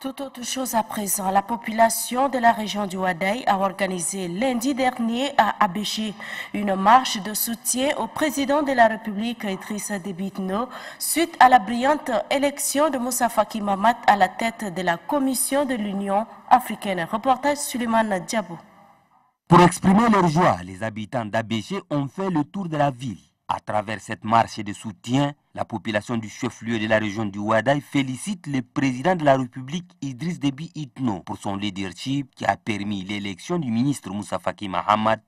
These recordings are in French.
Tout autre chose à présent, la population de la région du Wadaï a organisé lundi dernier à Abéché une marche de soutien au président de la République Idrissa Debitno suite à la brillante élection de Moussa Fakimamat à la tête de la Commission de l'Union africaine. Reportage Suleiman Diabo. Pour exprimer leur joie, les habitants d'Abéché ont fait le tour de la ville. À travers cette marche de soutien, la population du chef-lieu de la région du Wadai félicite le président de la République Idriss Déby Itno pour son leadership qui a permis l'élection du ministre Moussa Faki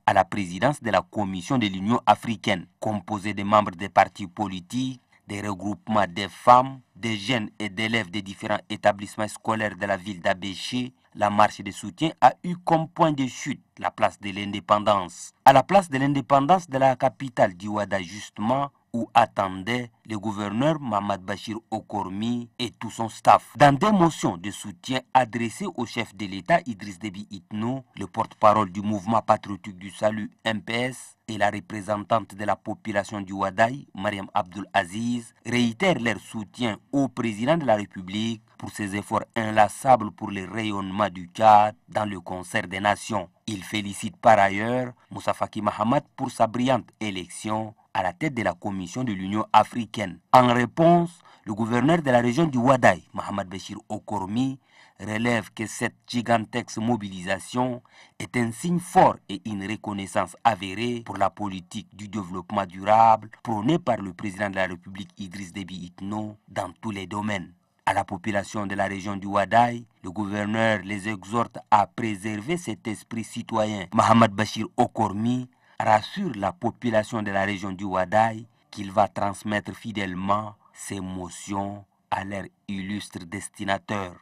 à la présidence de la Commission de l'Union africaine, composée de membres des partis politiques, des regroupements des femmes, des jeunes et d'élèves des différents établissements scolaires de la ville d'Abéché, la marche de soutien a eu comme point de chute la place de l'indépendance. À la place de l'indépendance de la capitale d'Iwada, justement, où attendaient le gouverneur Mamad Bachir Okormi et tout son staff. Dans des motions de soutien adressées au chef de l'État Idriss Déby Itno, le porte-parole du mouvement patriotique du salut MPS et la représentante de la population du Wadaï, Mariam Abdul Aziz, réitèrent leur soutien au président de la République pour ses efforts inlassables pour le rayonnement du Tchad dans le concert des nations. Ils félicitent par ailleurs Moussa Faki Mahamat pour sa brillante élection à la tête de la Commission de l'Union africaine. En réponse, le gouverneur de la région du Wadai, Mohamed Bachir Okormi, relève que cette gigantesque mobilisation est un signe fort et une reconnaissance avérée pour la politique du développement durable prônée par le président de la République Idriss Déby Itno dans tous les domaines. À la population de la région du Wadaï, le gouverneur les exhorte à préserver cet esprit citoyen. Mohamed Bachir Okormi rassure la population de la région du Wadaï qu'il va transmettre fidèlement ses motions à leur illustre destinateur.